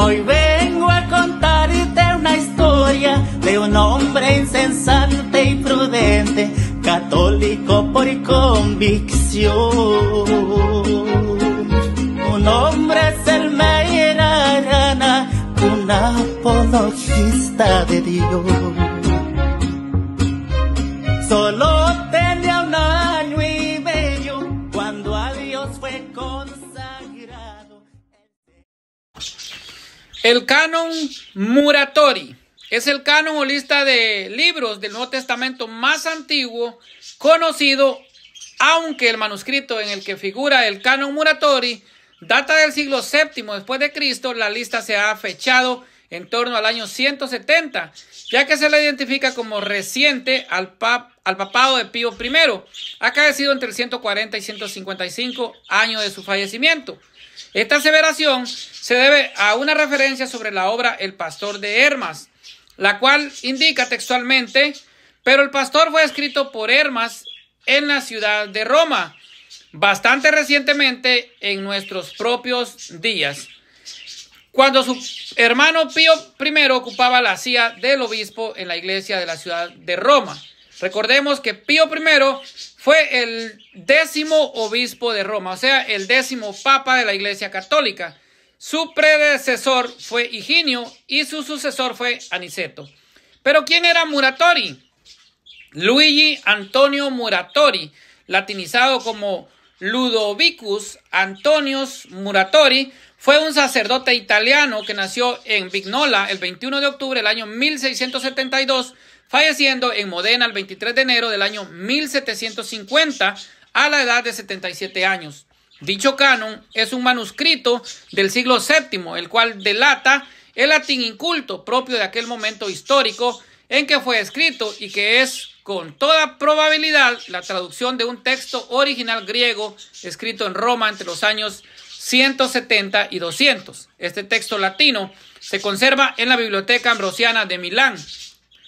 Hoy vengo a contarte una historia de un hombre insensante y prudente, católico por convicción. Un hombre es Arana, un apologista de Dios. El canon Muratori es el canon o lista de libros del Nuevo Testamento más antiguo conocido, aunque el manuscrito en el que figura el canon Muratori data del siglo VII después de Cristo, la lista se ha fechado en torno al año 170, ya que se la identifica como reciente al, papa al papado de Pío I, ha acaecido entre el 140 y 155 años de su fallecimiento. Esta aseveración se debe a una referencia sobre la obra El Pastor de Hermas, la cual indica textualmente, pero el pastor fue escrito por Hermas en la ciudad de Roma, bastante recientemente en nuestros propios días. Cuando su hermano Pío I ocupaba la silla del obispo en la iglesia de la ciudad de Roma. Recordemos que Pío I fue el décimo obispo de Roma, o sea, el décimo papa de la Iglesia Católica. Su predecesor fue Higinio y su sucesor fue Aniceto. Pero ¿quién era Muratori? Luigi Antonio Muratori, latinizado como Ludovicus Antonius Muratori, fue un sacerdote italiano que nació en Vignola el 21 de octubre del año 1672 falleciendo en Modena el 23 de enero del año 1750 a la edad de 77 años. Dicho canon es un manuscrito del siglo VII, el cual delata el latín inculto propio de aquel momento histórico en que fue escrito y que es con toda probabilidad la traducción de un texto original griego escrito en Roma entre los años 170 y 200. Este texto latino se conserva en la Biblioteca Ambrosiana de Milán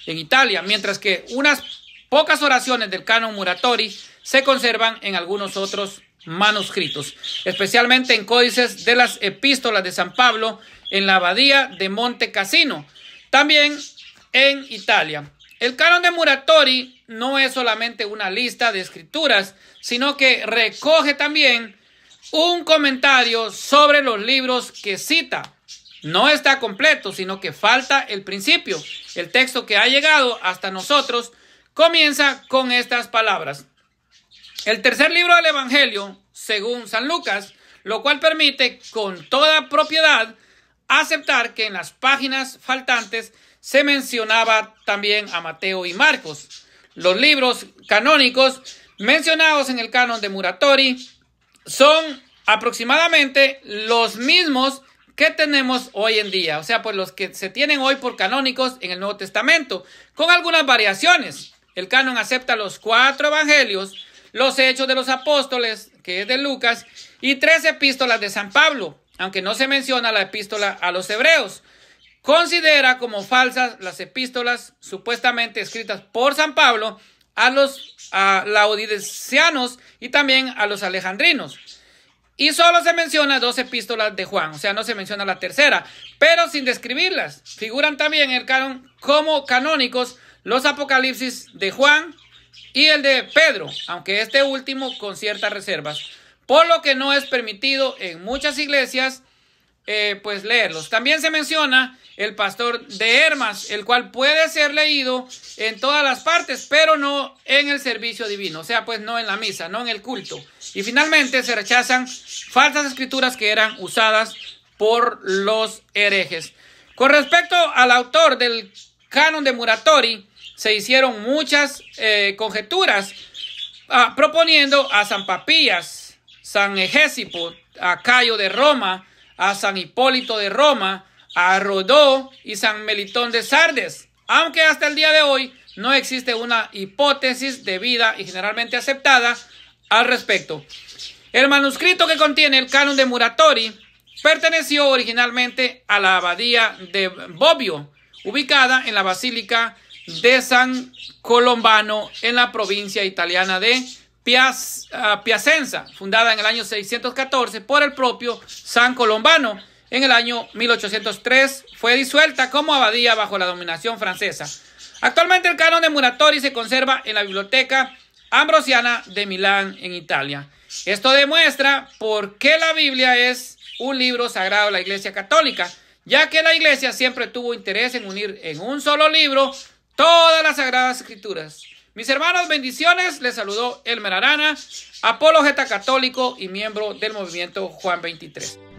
en Italia, mientras que unas pocas oraciones del canon Muratori se conservan en algunos otros manuscritos, especialmente en códices de las epístolas de San Pablo en la abadía de Monte Cassino, también en Italia. El canon de Muratori no es solamente una lista de escrituras, sino que recoge también un comentario sobre los libros que cita no está completo, sino que falta el principio. El texto que ha llegado hasta nosotros comienza con estas palabras. El tercer libro del Evangelio, según San Lucas, lo cual permite con toda propiedad aceptar que en las páginas faltantes se mencionaba también a Mateo y Marcos. Los libros canónicos mencionados en el canon de Muratori son aproximadamente los mismos ¿Qué tenemos hoy en día? O sea, pues los que se tienen hoy por canónicos en el Nuevo Testamento, con algunas variaciones. El canon acepta los cuatro evangelios, los hechos de los apóstoles, que es de Lucas, y tres epístolas de San Pablo, aunque no se menciona la epístola a los hebreos. Considera como falsas las epístolas supuestamente escritas por San Pablo a los a laodiceanos y también a los alejandrinos. Y solo se menciona dos epístolas de Juan, o sea, no se menciona la tercera, pero sin describirlas. Figuran también en el canon como canónicos los apocalipsis de Juan y el de Pedro, aunque este último con ciertas reservas, por lo que no es permitido en muchas iglesias eh, pues leerlos. También se menciona el pastor de Hermas, el cual puede ser leído en todas las partes, pero no en el servicio divino, o sea, pues no en la misa, no en el culto. Y finalmente se rechazan falsas escrituras que eran usadas por los herejes. Con respecto al autor del canon de Muratori, se hicieron muchas eh, conjeturas ah, proponiendo a San Papías, San Egésipo, a Cayo de Roma, a San Hipólito de Roma, a Rodó y San Melitón de Sardes, aunque hasta el día de hoy no existe una hipótesis debida y generalmente aceptada al respecto. El manuscrito que contiene el canon de Muratori perteneció originalmente a la abadía de Bobbio, ubicada en la basílica de San Colombano en la provincia italiana de Ah, Piacenza, fundada en el año 614 por el propio San Colombano. En el año 1803 fue disuelta como abadía bajo la dominación francesa. Actualmente el canon de Muratori se conserva en la biblioteca ambrosiana de Milán, en Italia. Esto demuestra por qué la Biblia es un libro sagrado de la Iglesia Católica, ya que la Iglesia siempre tuvo interés en unir en un solo libro todas las sagradas escrituras. Mis hermanos, bendiciones. Les saludó Elmer Arana, apologeta católico y miembro del movimiento Juan 23.